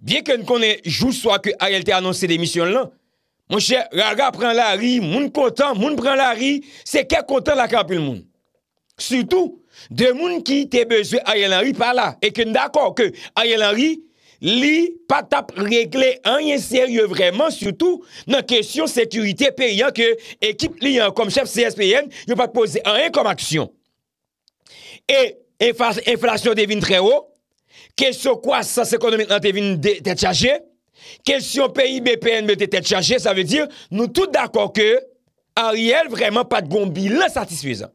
Biye ke nou konen jou swa ke a yal te anonsi de misyon lan, moun chè, raga pren la ri, moun kontan, moun pren la ri, se ke kontan la kapil moun. Soutou, de moun ki te bezwe a yal la ri pa la, e ke nou d'akon ke a yal la ri, li patap regle an yen seryo vreman, soutou nan kesyon sekurite pe yon ke ekip li yon kom chèf CSPN, yon pat pose an yen kom aksyon. E, enflasyon devine tre ou, Kè sou kwa sa se konon mè nan te vin tè tchachè? Kè sou yon P.I.B.P.N. mè tè tchachè? Sa vè dir nou tout d'akon ke Ariel vreman pat goun bilan satisfizan.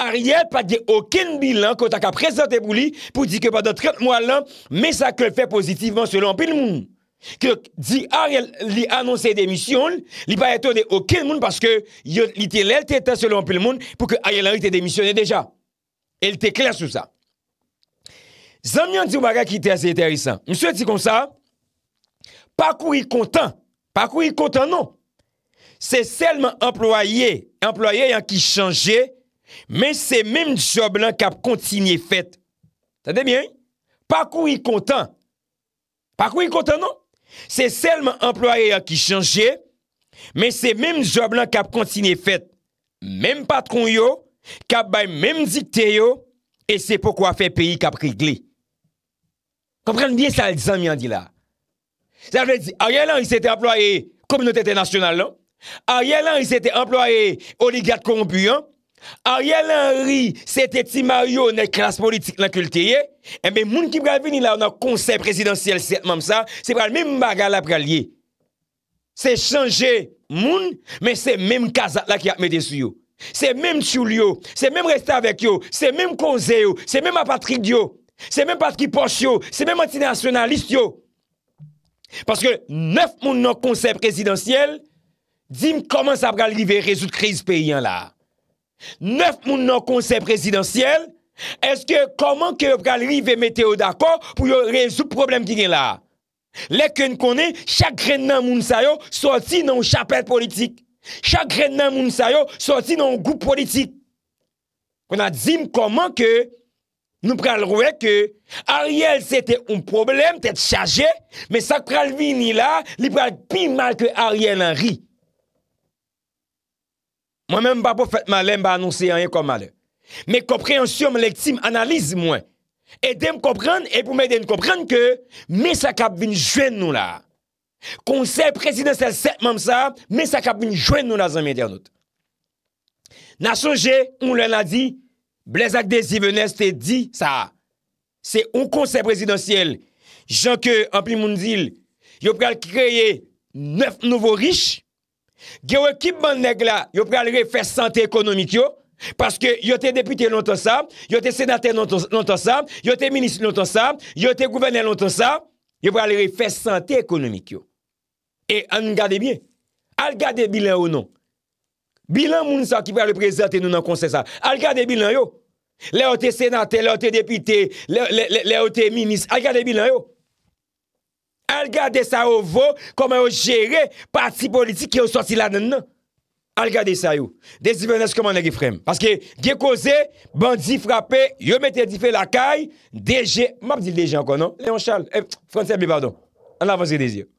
Ariel pat gè oken bilan konta ka prezante bou li pou di ke pa de 30 mwan lan mè sa ke l fè pozitivman selon pil moun. Kè di Ariel li anonsè demisyon li pa eto de oken moun paske li tè lèl tè tè selon pil moun pou ke Ariel anri tè demisyonè deja. El tè kler sou sa. Zanmian di ou baga ki te ase enteresan. Mse di kon sa, pa kou yi kontan, pa kou yi kontan nou, se selman employe, employe yon ki chanje, men se men job lan kap kontinye fet. Tade bien? Pa kou yi kontan, pa kou yi kontan nou, se selman employe yon ki chanje, men se men job lan kap kontinye fet. Men pat kon yo, kap bay men dikte yo, e se pokwa fe peyi kap kigli. Konprenne bie sa al disan mi an di la. Se apne di, Ariel Henry se te employe Komunotete Nasional lan. Non? Ariel Henry se te employe Oligat Kompuyan. Ariel Henry se te timay yo Nek klas politik lankulte ye. E men moun ki pral vini la an ak konsey Prezidentiel set mam sa, se pral mwen mbaga La pral ye. Se chanje moun, men se mwen kazak la Ki ap mette sou yo. Se mwen chou yo, se mwen resta avek yo, Se mwen konze yo, se mwen apatrik yo. Se men pat ki poche yo. Se men mati nasyonalist yo. Paske nef moun nan konsep prezidentyel, di m koman sa pralive rezout kriz peyen la. Nef moun nan konsep prezidentyel, eske koman ke pralive meteo d'akor pou yo rezout problem ki gen la. Lèkèn konè, chak rennan moun sayo sorti nan chaper politik. Chak rennan moun sayo sorti nan goup politik. Kon a di m koman ke Nou pral roue ke, Ariel se te oum problem, te te chaje, me sak pral vi ni la, li pral bi mal ke Ariel an ri. Mwen men mba pou fèt malen, ba anonsen yon yon komade. Me koprensyon me lek tim analize mwen. E dem kopren, e pou mwen dem kopren ke, me sak ap vin jwen nou la. Kon se presiden sel set mwem sa, me sak ap vin jwen nou la zan mwen di anout. Na soje, mwen lè la di, Blazak de Zivenes te di sa, se un konsep rezidansyel, jank yo ampli moun dil, yo pral kreye neuf nouvo rish, gewe kipman neg la, yo pral refez sante ekonomik yo, paske yo te depite lontosam, yo te senate lontosam, yo te minis lontosam, yo te gouvene lontosam, yo pral refez sante ekonomik yo. E an gade bie, an gade bie la ou non? Bilan moun sa ki vè reprezentè nou nan konsè sa. Al gade bilan yo. Lè ou te senate, lè ou te depite, lè ou te minis. Al gade bilan yo. Al gade sa ou vò, koman ou jere, pati politik ki ou sosi la nan nan. Al gade sa yo. Desi vè nes koman e rifrem. Paske ge koze, bandi frapè, yo metè di fè lakay, deje, map di deje ankon nan. Leon Charles, eh, François Bibardon, an avansi desi yo.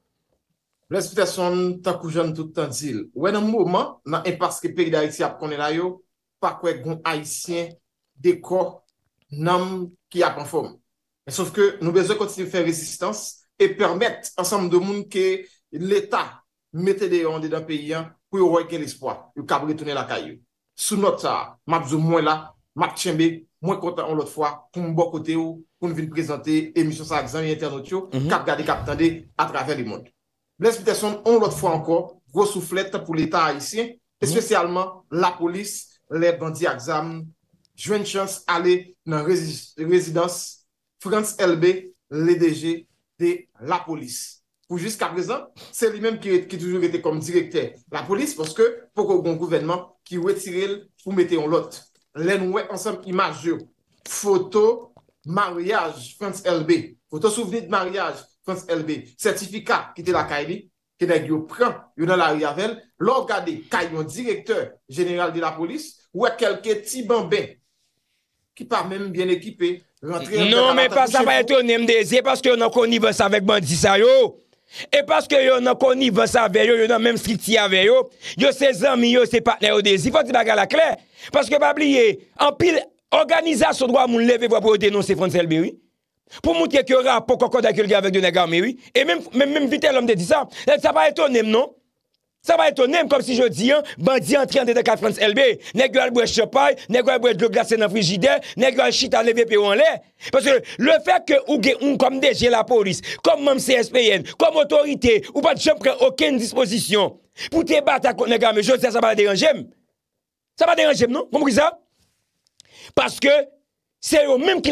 Respektasyon takoujan toutan zil. Wè nan mouman nan imparske peyi da iti ap konenayo pakwe goun haisyen deko nanm ki ap anform. Sòf ke nou bezè kontinif fè resistans e permèt ansam de moun ke l'Etat mette de yon de dan peyi an pou yon royke l'espoi yon kabri tounen lakay yo. Sou not sa, mabzou mwen la, mabtienbe, mwen kontan an lot fwa, koun mbo kote yo, koun vin prezante emisyon sa aksan yon ternot yo, kab gade kab tande atrafèr li moun. Blesmite son, on lot fwa anko, grosou flette pou l'Etat a isi, espesyalman, la polis, le bandi a exam, jwen chans ale nan rezidans, Frans LB, ledeje de la polis. Ou jiska brezan, se li menm ki toujoun ete kom direkte, la polis, poske poko bon gouvenman ki wè tirel ou mette yon lot. Len wè ansem imajou, foto, mariage Frans LB, foto souveni de mariage, Frans LB, sertifika ki te la kayli, ki neg yo pran, yon nan la riavel, lor gade kayyon direktor general di la polis, wè kelke ti bambè, ki pa mèm bien ekipè, rentre yon nan la riavel. Non, mèm pa sa pa ete yon mdèzi, e paske yon nan koni vè sa vèk bandi sa yo, e paske yon nan koni vè sa vè yo, yon nan mèm sri ti avè yo, yo se zan mi yo se patnè yon dèzi, fò ti baga la klè, paske mabli ye, an pil organizasyon dwa moun leve vwa pou yo denonsi Frans LB, oui? pou moun kèk e yon rap pou koko dèk yon gen avèk de negan mèwi e mèm vitè lòm dè di sa e, sa pa eto nem non sa pa eto nem kom si jò di an bandi an trian dèk an frans elbe negan bwè chopay, negan bwè glò glasè nan frigide negan chit an levè pè ou an lè pòsè le fèk ou gen un kom dè jè la polis, kom mèm CSPN kom otorite, ou pat chèm prè okèn disposisyon, pou tè bat akon negan mè, jò di sa sa pa deran jèm sa pa deran jèm non, kom brisa paske sè yon mèm ki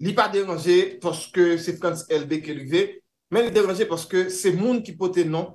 Li pa deranje poske se Franz LB ke li ve, men li deranje poske se moun ki pote nan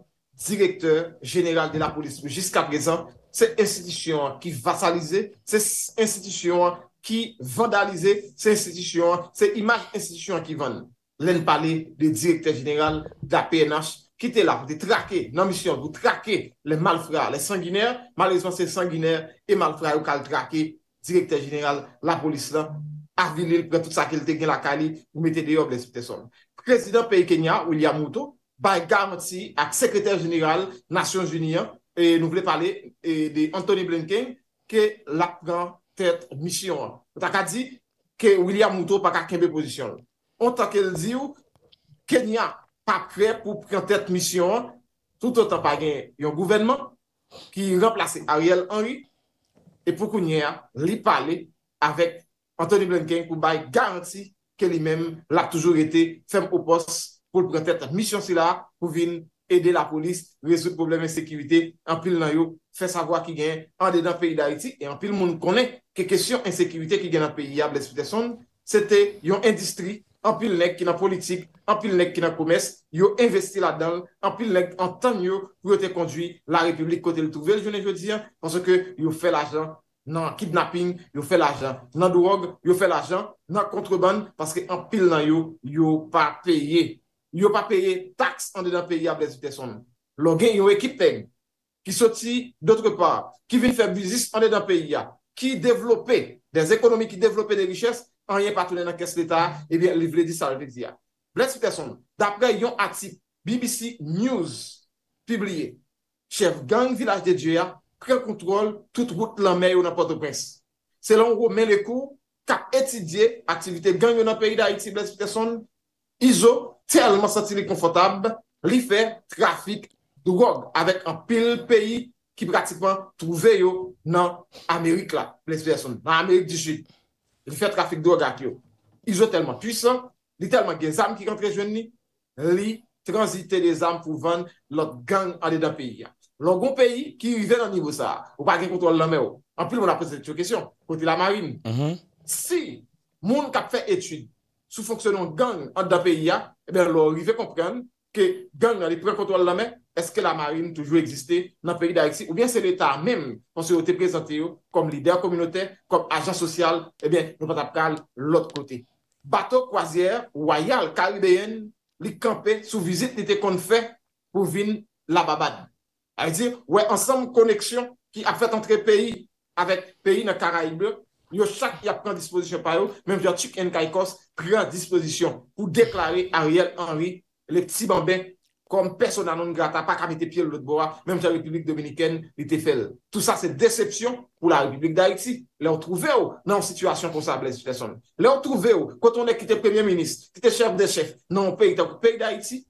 direkteur general de la polis, jiska prezan, se institisyon ki vandalize, se institisyon ki vandalize, se institisyon, se imaj institisyon ki vande. Len pale de direkteur general da PNH, ki te la pou te trake nan misyon, pou trake le malfra, le sanguiner, malèzman se sanguiner e malfra ou kal trake direkteur general la polis lan, avilil pre tout sa ke lte gen lakali ou mette de yo blespe te son. Prezident peye Kenya, William Moutou, bay gam ti ak sekreter jeneral Nasyon Jenia, e nou vle pale e de Anthony Blinken ke la pran tet misyon. Ou tak a di ke William Moutou baka kembe pozisyon. Ou tak el di ou Kenya pa pre pou pran tet misyon, tout an pa gen yon gouvenman, ki yon remplase Ariel Henry, e pou konye li pale avek Anthony Blanquin pou bay garanti ke li men lak toujou ete fem opos pou prentet an misyon si la pou vin ede la polis resout problem en sekivite. An pil nan yo fè sa vwa ki gen an dedan peyi da iti. E an pil moun konen ke kesyon en sekivite ki gen an peyi ya blespe de son. Sete yon endistri, an pil nek ki nan politik, an pil nek ki nan koumes. Yo investi la dan, an pil nek an tan yo pou yo te kondwi la republik kote loutouvel. Je ne jodi an, panso ke yo fè la jan. nan kidnapping, yo fè l'ajan. Nan drog, yo fè l'ajan. Nan kontreban, paske an pil nan yo, yo pa peye. Yo pa peye tax, an de dan peye a Bles Viteson. Logen yo ekip ten, ki soti d'otre part, ki vi fè bizis, an de dan peye a. Ki devlopè, den ekonomi ki devlopè de lichès, an ye patounen nan kes l'Etat, ebyen li vle di sa vle di a. Bles Viteson, dapre yon atip BBC News, pibliye, chef gang village de Djea, pren kontrol tout route lanme yo nan Port-au-Prince. Se lan wou men le kou, ka etidye aktivite gang yo nan peyi da Haiti, blesbiteson, izo telman santi li konfotab, li fe trafik drog, avek an pil peyi ki pratikman trouve yo nan Amerik la, blesbiteson, nan Amerik di jid. Li fe trafik drog ak yo. Izo telman pwisan, li telman gen zanm ki rentre jwen ni, li transite de zanm pou van lot gang an de da peyi ya. Lo goun peyi ki rive nan nivou sa, ou pa gen kontrol lame ou, anpil moun apre se te chokesyon, kote la marine. Mm-hmm. Si moun kap fe etude sou fonksyonon gang an da peyi ya, e eh ben lo rive kompren ke gang nan li pre kontrol lame, eske la marine toujou egziste nan peyi da eksi, ou bien se l'Etat menm fonsi ou te prezante yo, kom lider kominote, kom ajan sosyal, e eh ben nou pa tap kal lot kote. Bato kwa zyer, ou ayal karibéyen, li kampe sou vizit nite kon fe pou vin la baban. A yi di, wè, ansem koneksyon ki a fèt antre peyi avèk peyi nan karaib lè, yo chak yi ap pran disposisyon pa yo, menm jan tchik en kaykos pran disposisyon pou deklari Ariel Henry, lè tsi bambè, kon personanon gata, pa kamite pie lè lè dboa, menm jan republik dominiken lè te fèl. Tout sa, se decepsyon pou la republik d'Haïti. Lè an trouvè yo nan sitwasyon kon sa blèz fèson. Lè an trouvè yo, kon tonè ki te premiè minist, ki te chef de chef, nan peyi te okupèy d'Haïti,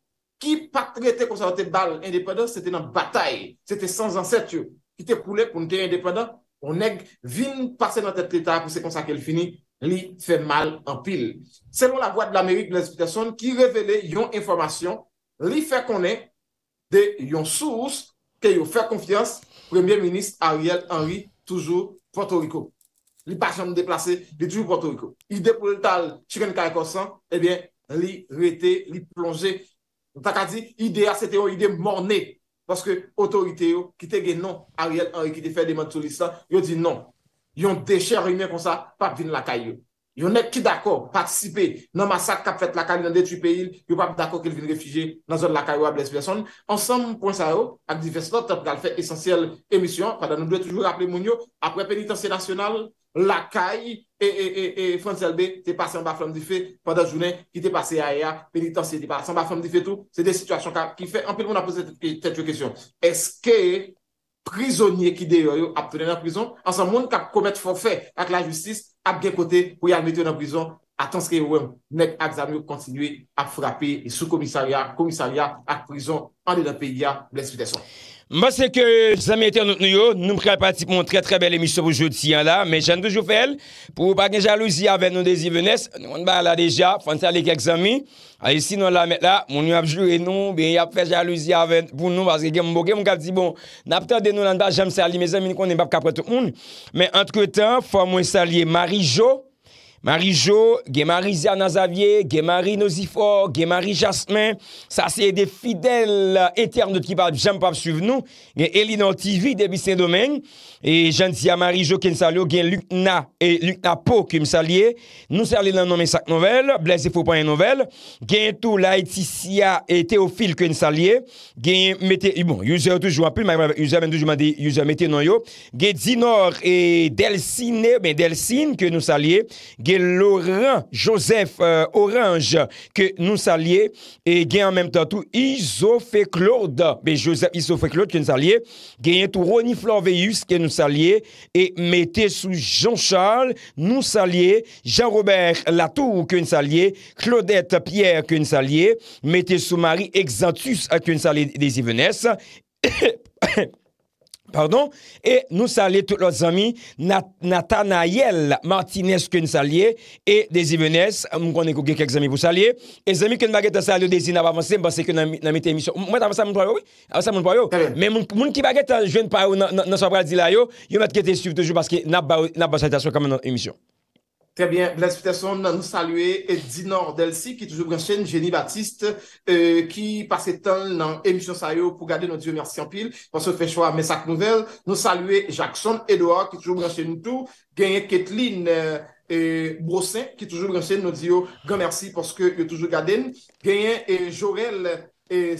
ki pa trete kon sa vete bal independa, se te nan batay, se te san zanset yo, ki te poule kon te independa, ou neg vin pase nan te treta, pou se kon sa ke l fini, li fe mal an pil. Selon la voie de l'Amerik, ki revele yon informasyon, li fe konen de yon sous, ke yo fe konfians, Premier Ministre Ariel Henry, toujou Porto Rico. Li pa chanm deplase, de toujou Porto Rico. I de poule tal, Chirin Karikosan, e eh bien, li rete, li plonge, Taka di, ide a sete yo, ide morni. Paske otorite yo, ki te gen non Ariel Henry ki te fè deman tout lisa, yo di non. Yon de che rime kon sa, pap vin lakay yo. Yon ne ki dako, patisipe, nan masak kap fèt lakay nan de tri peyi, yo pap dako ki vin refije nan zon lakay yo a bles person. Ansem, kon sa yo, ak di fès not, ap gal fè esensyel emisyon, padan nou dwe toujou rapple moun yo, ap repenitansye nasyonal, lakay yo. E, e, e, e, Fransel B, te pase an ba flam di fe, pwanda jounen, ki te pase aya, penitensye di ba, an ba flam di fe tou, se de situasyon ka ki fe, anpe l moun apose te tue kesyon. Eske prizonye ki deyo yo ap tene nan prizon, ansan moun kap komet forfe ak la justis, ap gen kote pou yal mette nan prizon, atanske yo wèm, nek ak zamyou kontinuye ap frape, e sou komisarya, komisarya ak prizon an de nan peyi ya, bles piteson. Mwen se ke zami eten nou tnou yo, nou mpre pati pou mwen tre tre bel emisyon pou jouti yon la, men jan toujou fèl pou pa gen jalousi avèn nou de zi vènes, nou mwen ba la deja, fwant sali kek zami, a yisi nou la met la, mwen nou apjou e nou, ben yap fè jalousi avèn pou nou, baske gen mbouge, mwen kap di bon, nap tè de nou lan ba jamsali me zami ni konen bap kapwete un, men antre tan, fwa mwen sali e Marijou, Mari Jo, gen Mari Zia Nazavie, gen Mari Nozifor, gen Mari Jasmin, sa se de fidel eternot ki pa jampap suvenou, gen Elinon TV, debi sen domen, gen Jantia Mari Jo ken salyo, gen Lukna, e Lukna Po kem salye, nou salye nan nanmen sak novel, Blaise Foupan en novel, gen Toula et Tissia et Teofil ken salye, gen Mete, bon, yuze ou toujou apil, yuze ou toujou mandi, yuze ou Mete nan yo, gen Dzinor e Delsine, ben Delsine kem nou salye, gen Laurent Joseph euh, Orange que nous saliez et gen en même temps tout Isofé Claude mais Joseph Isofé Claude que nous salions gen tout Ronnie Florveius que nous saliiez et mettez sous Jean Charles nous saliez Jean-Robert Latour que nous salions Claudette Pierre que nous mettez sous Marie Exantus que nous salions des Ivenes pardon, et nous saliez tout l'autre amis, Nathanael Martinez, que nous saliez, et Desi Benes, mou konen kouke kek zami pou saliez, et zami konen bagayte saliou Desi nabavansi, mbase ke nami te emisyon. Mwen avansa moun pwayo, oui? Avansa moun pwayo? Men moun ki bagayte, jwen pa ou nan sa bradilayou, yon mwen te kete suivi toujou, paske nabavansi salitasyon kame nan emisyon. Trè byen, blansitè son nan nou salue Edi Nordelci, ki toujou bransjen Jenny Baptiste, ki pase tan nan emisyon sa yo pou gade nou diyo mersi anpil, pwansou fè chwa mesak nouvel, nou salue Jackson Edouard, ki toujou bransjen nou tou, genye Kathleen euh, euh, Brossin ki toujou bransjen nou diyo gwa mersi pwanske yo toujou gade, genye Jorelle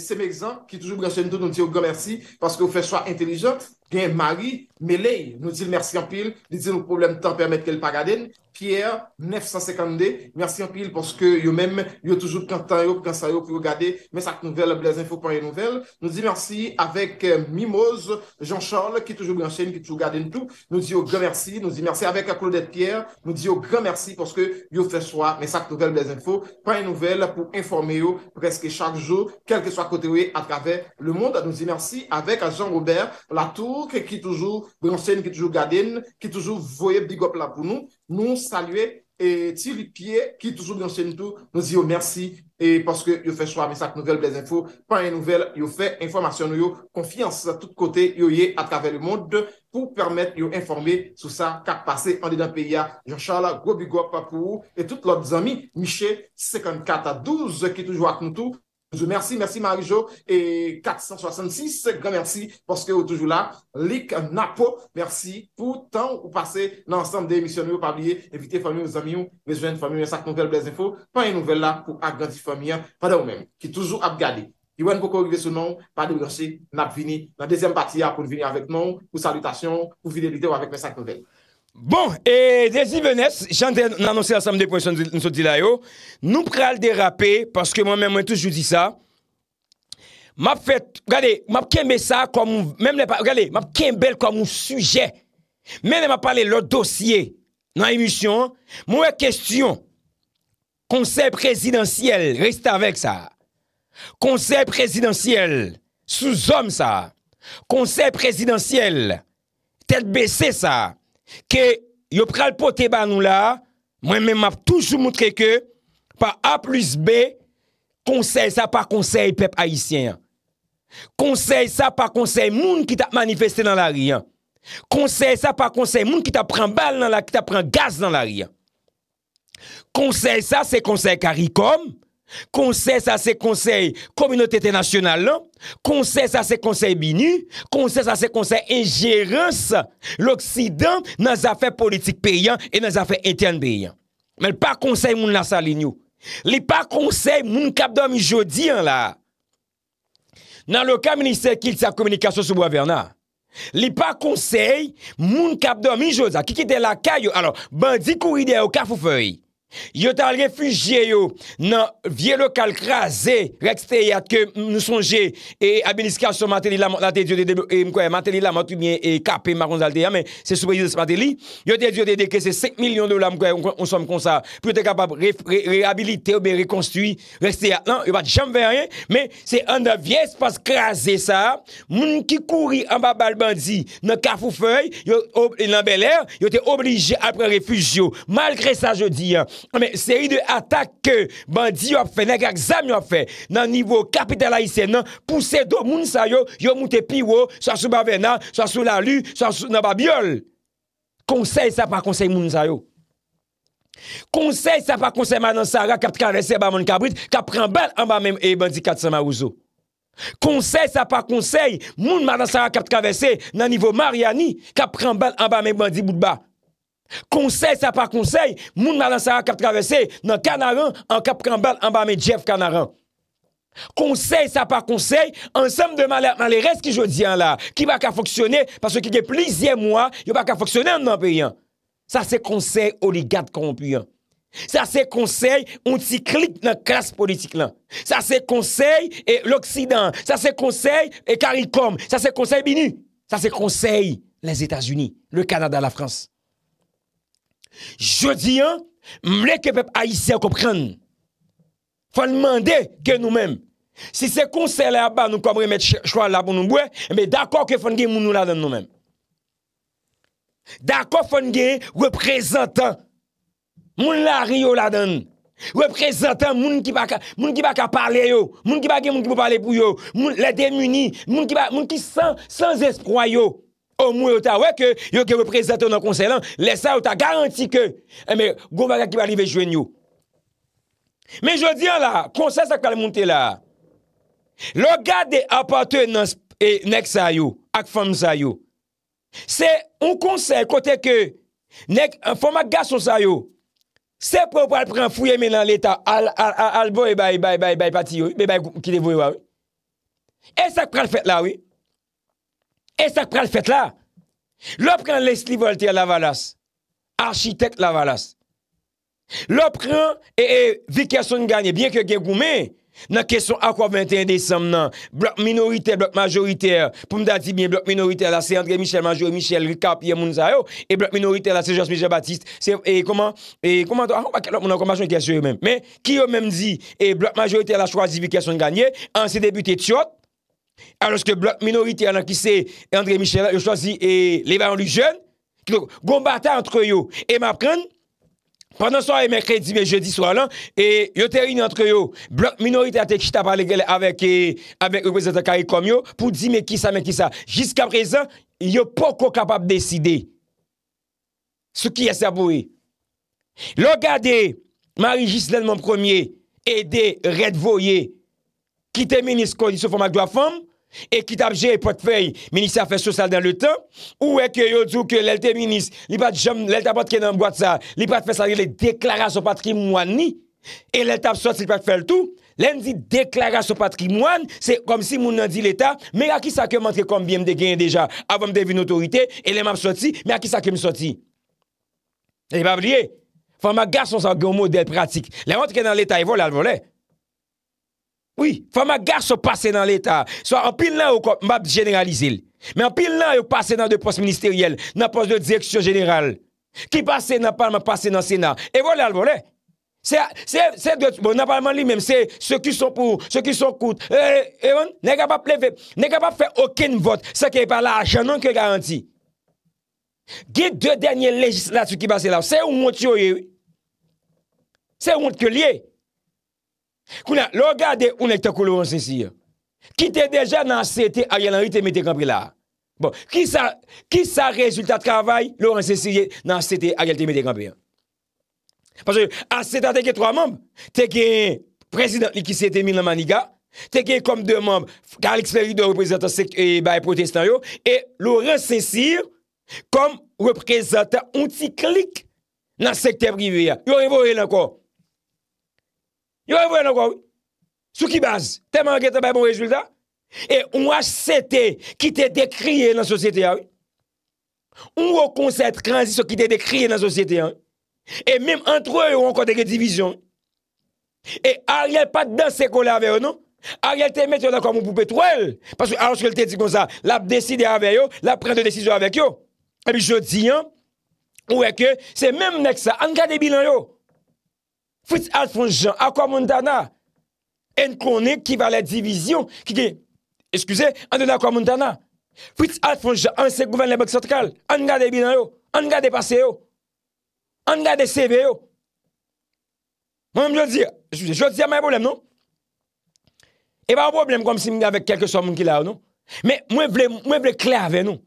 Semexan ki toujou bransjen nou diyo gwa mersi pwanske ou fè chwa entelijot, genye Marie Meleï, nou diyo mersi anpil diyo nou problem tan permèt ke l pa gade, genye Pierre 952. Merci en pile parce que yo même yo toujours content yo quand ça yo pour regarder mais ça nouvelle les infos pour les nouvelles. Nous dit merci avec euh, Mimose Jean-Charles qui toujours en branché qui toujours garder tout. Nous dit au grand merci, nous dit merci avec euh, Claudette Pierre, nous dit au grand merci parce que yo fait soi mais ça nouvelle les infos pas une nouvelle pour informer presque chaque jour quel que soit côté à travers le monde. Nous dit merci avec euh, Jean-Robert Latour qui toujours branché qui toujours garder qui toujours voyait big up là pour nous. Nou salwe, ti li pye ki toujou gyanse nou tou, nou zi yo mersi. E paske yo fè chwa mesak nouvel blèz info, pan yon nouvel, yo fè informasyon nou yo, konfians a tout kote yo ye atkave le moun de pou permèt yo informe sou sa kap pase. Andi dan peya, yon chala, gobi go pa pou ou, et tout lòt zami, Miche, 54 a 12, ki toujou ak nou tou. Mersi, mersi Marijo E 466, se gen mersi Porske ou toujou la Lik Napo, mersi Pou tan ou pase nan ansan de emisyon nou Pabliye, evite fami ou zami ou Mesjen, fami ou mesak nouvel, bles info Pan yon nouvel la pou agrandi fami ya Pade ou men, ki toujou ap gade Iwen poko ou vise ou nou, pade ou norsi Nap vini, nan dezyen pati ya pou vini avek nou Pou salutasyon, pou vide lite ou avek mesak nouvel Bon, e desi venes, jante nanonsi la samde pwensyon nou so di la yo, nou pral de rapè, paske mwen mwen toujou di sa, m ap fet, gade, m ap kembe sa, m ap kembel kwa moun suje, mènen m ap pale lò dosye nan emisyon, mwen mwen kestyon, konsey prezidentyel, resta vek sa, konsey prezidentyel, souzom sa, konsey prezidentyel, tèt bese sa, Ke yo pral pote ba nou la, mwen men map toujou moutre ke, pa A plus B, konsey sa pa konsey pep haisyen. Konsey sa pa konsey moun ki ta manifestè nan la ri. Konsey sa pa konsey moun ki ta pren bal nan la, ki ta pren gaz nan la ri. Konsey sa se konsey karikom. Konsey sa se konsey Komunotete nasyonal lan Konsey sa se konsey binu Konsey sa se konsey ingerans L'Oksidan nan zafè politik peyan E nan zafè enten beyan Men pa konsey moun la salin yo Li pa konsey moun kapdor mi jodi an la Nan lo ka minister ki ti a komunikasyon sou bo a verna Li pa konsey moun kapdor mi joda Ki ki de la kayo Ban di kou ide yo ka fufoye yote a refujye yo nan vie lokal krasè rekste ya ke nou sonje e abilis ka so mateli la mateli mateli la matoumye e kape ma konzalde ya men se soube yote se mateli yote yote deke se sek milyon do la mkwe on som konsa, pou yote kapab rehabilite ou be rekonstui rekste ya nan, yote pa di chamve rien men se an da vie se pas krasè sa moun ki kouri an ba balbandi nan kafou fey nan belèr, yote oblige apre refujyo malkre sa jodi ya Non, se yi de atak ke bandi yo ap fe, nek ak zam yo ap fe, nan nivou kapital a isen nan, pou se do moun sa yo, yo moun te pi wo, sa sou ba venan, sa sou la lu, sa sou nan ba biol. Konsey sa pa konsey moun sa yo. Konsey sa pa konsey manan sa ya, kapte kanvese ba moun kabrit, kapren bel an ba men e bandi katse ma ouzo. Konsey sa pa konsey moun manan sa ya, kapte kanvese nan nivou Mariani, kapren bel an ba men bandi bout ba. Konsey sa pa konsey Moun malan sa a kap travese Nan kanaran an kap kambal An ba men jef kanaran Konsey sa pa konsey Ansem de malan Nan le res ki jodi an la Ki baka foksyone Pase ki de plizye mwa Yo baka foksyone an nan peyan Sa se konsey oligat konpuyan Sa se konsey Ontiklik nan klas politik lan Sa se konsey E l'Oksidan Sa se konsey E Karikom Sa se konsey Bini Sa se konsey Les Etats-Unis Le Kanada, la France Je di an, mle ke pep a yisi an kompren. Fon mende gen nou men. Si se konse la ba nou komre met chwa la bon nou mbwe, mbe dako ke fon gen moun nou la den nou men. Dako fon gen reprezentan moun la riyo la den. Reprezentan moun ki baka parle yo, moun ki baka moun ki pou pale pou yo, moun la demuni, moun ki san esproyo. yo mou yo ta weke yo ki reprezento nan konsey lan lesa yo ta garanti ke eme eh, gomaga ki va rive jwen yo men jodi an la konsey sak pal monte la lo gade apate eh, nek sa yo ak fam sa yo se on konsey kote ke nek an eh, foma gaso sa yo se po pal pren fuyem nan leta al bo e bay bay bay pati yo e, e, e sak pral fet la we E sak pral fèt la? Lop pran lès li volter la valas. Architekt la valas. Lop pran, e e, vikyason ganyen, byen ke gen goumen, nan keson akwa 21 desem nan, blok minoritè, blok majoritè, pou mda di byen, blok minoritè la, se André Michel, Majore Michel, Rikap, Yemoun Zayou, e blok minoritè la, se Jos Mijabatiste, se, e koman, e koman do, a ou baka lop moun an komasyon kesyon yo men, men, ki yo men di, e blok majoritè la, chwazi vikyason gany aloske blok minorite anan ki se Andre Michelan yo chwazi levan lujen gombata antre yo e mapren pandan soye mekredi mek jeudi soya lan yo te rini antre yo blok minorite atek chita pale gale avek reprezentant karikom yo pou di mek ki sa mek ki sa jiska prezan yo poko kapap deside sou ki yase apouye logade Marie Gislelman premier ede Red Voyer ki te menis kondisyon foma kdo a fom, e ki tabje e pot fey, menisyon a fey sosal dan le tan, ou e ke yo djou ke lel te menis, li pat jom, lel ta pot kenan mgoat sa, li pat fey salye le deklarasyon patrimouan ni, e lel ta psoat si pat fel tou, len di deklarasyon patrimouan, se kom si moun nan di l'Etat, mera ki sa kem antre kombyen mde gen deja, avon mde vin otorite, e lema psoati, mera ki sa kem psoati. E pa blye, foma gason sa gounmou del pratik, lema psoat kenan l'Etat, e Oui, fwa ma gar so pase nan l'Etat. So an pil nan yo mbap generalize il. Men an pil nan yo pase nan de post ministeriel, nan post de direksyon general. Ki pase nan palman pase nan senat. E vole al vole. Se de, se de, bon nan palman li menm, se se ki son pou, se ki son kout. E, e, e, nè kapap pleve, nè kapap fe okin vot, se ki e pala, a janon ke garanti. Gide de denye legislatou ki pase la, se ou mwont yo ye, se ou mwont yo liye, Kou na, lò gade ou nek tako lò ren sesir Ki te deja nan sete a yal anri te mette kambri la Bon, ki sa rezultat travay lò ren sesir Nan sete a yal te mette kambri Pansè, aseta teke 3 mamb Teke prezident li ki sete mi nan maniga Teke kom 2 mamb Kal eksperi de reprezentant sekte euh, bay protestan yo E lò ren sesir Kom reprezentant ontiklik Nan sekte privi ya Yo revore lanko Yo evo yon akwa, sou ki bas, teman anke te bay bon rezultat, e ou asete ki te dekriye nan sosyete, ou ou kon set kanzi sou ki te dekriye nan sosyete, e mim antro yo anko deke divizyon, e a riyal pat dan se kon la ave yo, non? a riyal te met yo akwa moun pou petro el, pasou alons ke l te di kon sa, la ap deside ave yo, la ap pren de desizo ave yo, e bi jodi, ou eke, se mim nek sa, anka de bilan yo, Fwit al fon jan, akwa moun dana, en konen ki va la divizyon, ki gen, eskuse, an den akwa moun dana, fwit al fon jan, an se gouven le bok sotkal, an gade binan yo, an gade pase yo, an gade sebe yo, moun moun jod zi, jod zi a may problem nou, e bayan problem kwa msi mga vek kelke son moun ki la ou nou, mwen vle kler ave nou,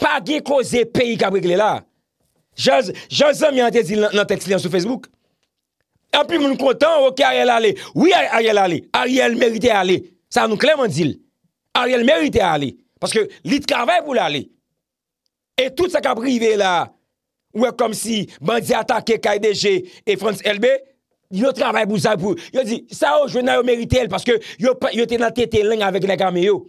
pa ge koze peyi kabwek le la, jazan mi an te zi nan tekst li an sou Facebook, An pi moun kontan wè ki Ariel ale. Ouye Ariel ale. Ariel merite ale. Sa nou kleman dil. Ariel merite ale. Paske li tkavè pou l'ale. E tout sa ka brive la. Ouè kom si bandi atake Kaideje e Frans Elbe. Yo tkavè pou sa pou. Yo di, sa ou jwenay yo merite ale. Paske yo tena tete lèng avèk lè gamè yo.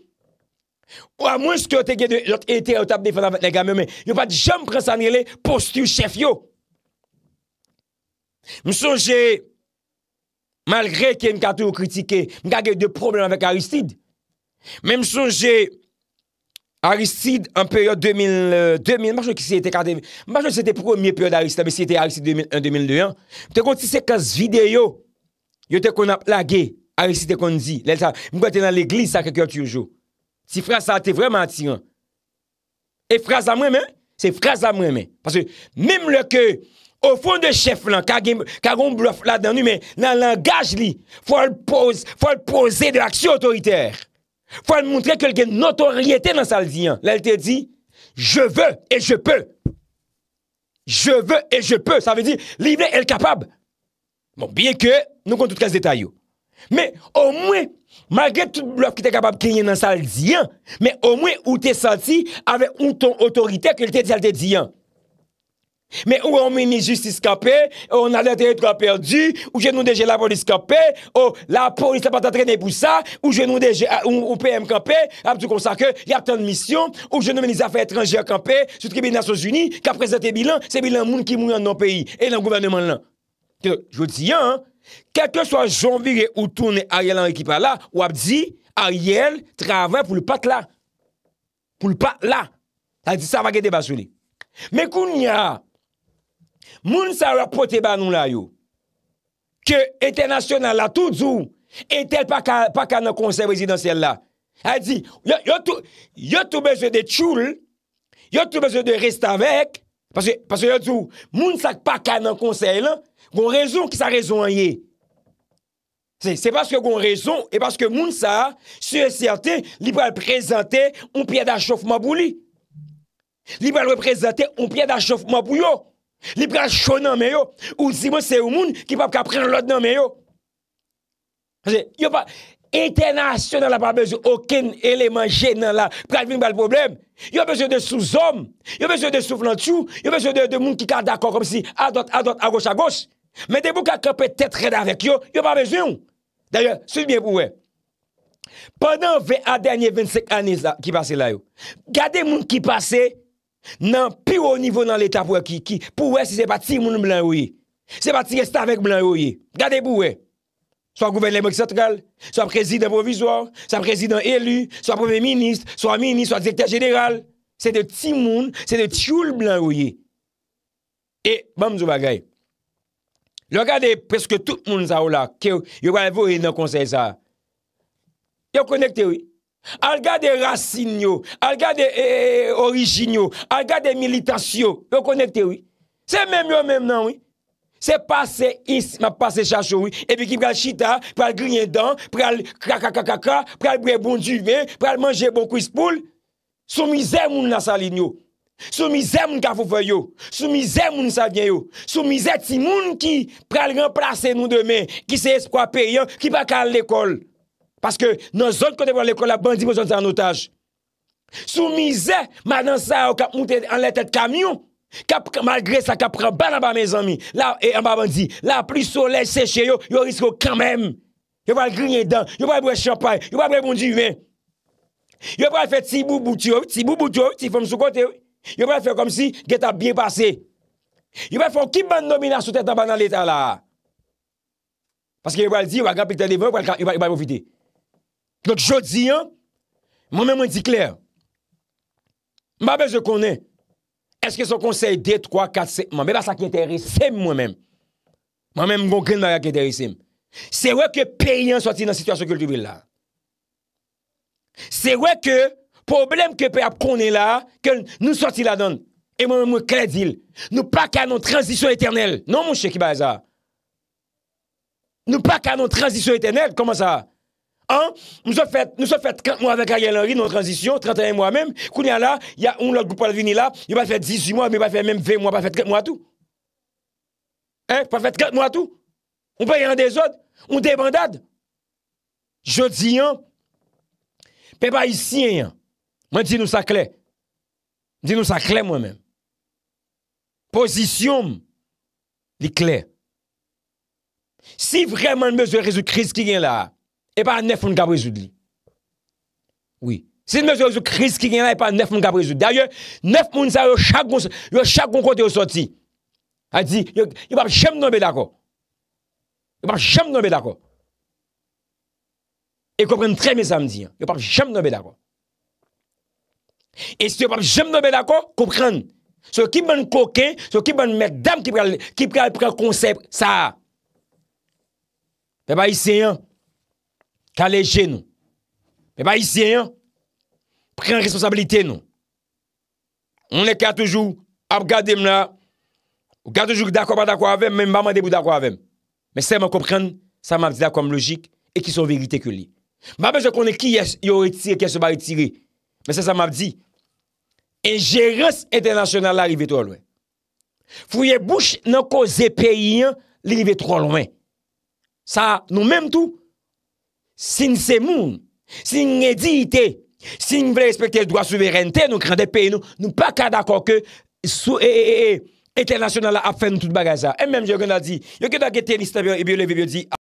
Ou an mwen se yo te gen yo ete yo tap defen avèk lè gamè men. Yo pa di jom presanye le postu chef yo. Mwen sonje, malre ke mwen kato yo kritike, mwen kage de problem avèk Aristide. Mwen sonje, Aristide an peryode 2000, mwen panjou ki se ete kade, mwen panjou se ete promye peryode Aristide, mwen se ete Aristide en 2001, mwen te konti sekans videyo, yo te kon ap lage Aristide kon di, lèl sa, mwen konti nan l'eglise sa kakyo an toujou. Si fraz sa te vreman tiran. E fraz a mwen men, se fraz a mwen men. Paswe, mwen mwen leke... Ou fon de chef lan, kagoun blof la dan nou men, nan langaj li, fwa el pose, fwa el pose de l'aksyon otoriter. Fwa el mountre kel gen notoryete nan sal diyan. La el te di, je ve et je pe. Je ve et je pe, sa ve di, li vle el kapab. Bon, biye ke, nou kon tout kase detay yo. Me, ou mwen, magre tout blof ki te kapab kene nan sal diyan, me ou mwen ou te santi ave un ton otoriter ke li te di, al te diyan. Mè ou an meni justice kapè, ou an alète etro a perdi, ou jè nou deje la polis kapè, ou oh, la polis la patatrenè pou sa, ou jè nou deje ah, ah, ou PM kapè, amdou kon sa ke yak ton misyon, ou jè nou meni zafè etranjè a kapè, sou tribè de Nassos Uni, ka prezente bilan, se bilan moun ki moun an nan peyi, e nan gouvernement lan. Kèdè, jwè diyan, kèdè sou a janvire ou toune a yel an ekipa la, wap di, a yel, travè pou l'pate la. Pou l'pate la. A di sa vage te basouni. Mè k Moun sa rapote ban nou la yo. Ke etenasyonan la tout zou, etel pa ka nan konsey vizidansyen la. Ha di, yo tou beze de tchoul, yo tou beze de rest avek, paske yo zou, moun sa pa ka nan konsey la, goun rezon ki sa rezon an ye. Se, se paske goun rezon, e paske moun sa, se yon siente, libe al prezante, ou pye da chof mabou li. Libe al prezante, ou pye da chof mabou yo. Li pran chon nan me yo Ou zi moun se ou moun Ki pa pran l'od nan me yo Yon pa Internasyon nan la pa bejou Aken eleman gen nan la Yon bejou de souzom Yon bejou de souflant sou Yon bejou de moun ki kal dakon A do t a do t a goch a goch Mende mou ka kepe tet red avek yo Yon pa bejou Pendan ve a denye 25 anis Ki pase la yo Gade moun ki pase nan piwo nivou nan l'Etat pou wè ki. Pou wè si se pati moun blan rouye. Se pati yestavek blan rouye. Gade pou wè. Swa gouvenle mèk satral, swa prezident provisoir, swa prezident elu, swa premier ministre, swa ministre, swa direktèr jeneral. Se de ti moun, se de ti oul blan rouye. E, mam zou bagay. Lò gade preske tout moun zaw la ki yo gwa evo yon konsè sa. Yo konekte wè. Al gade rassin yo, al gade eh, eh, orijin yo, al gade militasyo, rekonekte yo. Se mem yo mem nan yo, se pase is, ma pase chacho yo, epi ki pral chita, pral griye dan, pral kakakakaka, pral bwe bon juve, pral manje bon kwispoul, sou mize moun na salin yo, sou mize moun ka fufa yo, sou mize moun sa vyen yo, sou mize ti moun ki pral remprase nou demen, ki se eskwa peryon, ki pa kal lekol. Paske nou zon kote pou an lèkou la bandi pou zon tè an otaj. Sou mizè, manan sa yo kap moutè an lè tè tè tè kamyon, malgré sa kap prè ban an ba mè zon mi, la, e an ba bandi, la, pli solè seche yo, yo risko kèmèm. Yo wèl grignè dan, yo wèl bre champagne, yo wèl bre bondi yuè. Yo wèl fè tibou bouti yo, tibou bouti yo, tifòm sou kote yo, yo wèl fè kom si, gèt a bie pasè. Yo wèl fòm kip ban nomina sou tèt an ban an lè tè la. Pas Donk jodi an, mwen mwen di kler. Mwen mwen jok kone, eske son konsey de 3, 4, 7, mwen mwen mwen sa ki enterisim mwen mwen. Mwen mwen mwen mwen kongren mwen mwen a ki enterisim. Se we ke peyen soti nan sitwasyon kultivil la. Se we ke problem ke pey ap kone la, ke nou soti la don. E mwen mwen mwen kredil. Nou pa kanon transisyon eternel. Non mwen cheki ba aza. Nou pa kanon transisyon eternel. Koman sa a? an, nou sa fèt kak mwa vek a yon lorri, nou transisyon, 31 mwa mèm, kounyan la, yon lor groupal vini la, yon pa fèt 18 mwa, mwen pa fèt mèm 20 mwa, pa fèt kak mwa tout. Hein, pa fèt kak mwa tout. On pa yon desod, on debandade. Jodi yon, pe pa yisi yon, mwen di nou sa kle, di nou sa kle mwen mèm. Posisyon, li kle. Si vreman mèzou rezou kriz ki gen la, E pa nef moun kabre zout li. Oui. Se mèjou kris ki gen a, e pa nef moun kabre zout. Daryè, nef moun sa yo chak goun konti yo soti. A di, yo pa jem non be dako. Yo pa jem non be dako. E koupren trè mè samdi. Yo pa jem non be dako. E se yo pa jem non be dako, koupren. So ki bon koke, so ki bon mèdame, ki prè konsep sa. Fè pa yi seyan. ka leje nou. Me ba isye yon, pren responsabilite nou. On e ka toujou, ap gade m la, ou gade toujou ki dako pa dako avèm, men m ba man debou dako avèm. Men seman kopren, sa m ap di dako am logik, e ki son verite ke li. Ma bejè konen ki yon etire, ki yon seman etire. Men se sa m ap di, en jeres etenasyonal la rive tro lwen. Fou ye bouch nan ko zepè yon, li rive tro lwen. Sa nou menm tou, Sin se moun, sin edite, sin vre respecter doa souverente nou kran de pey nou, nou pa ka dako ke sou ee ee ee etenasyonala ap fè nou tout bagaj sa. E mèm yo gen a di, yo gen a gete en istabyon e biyo le biyo di.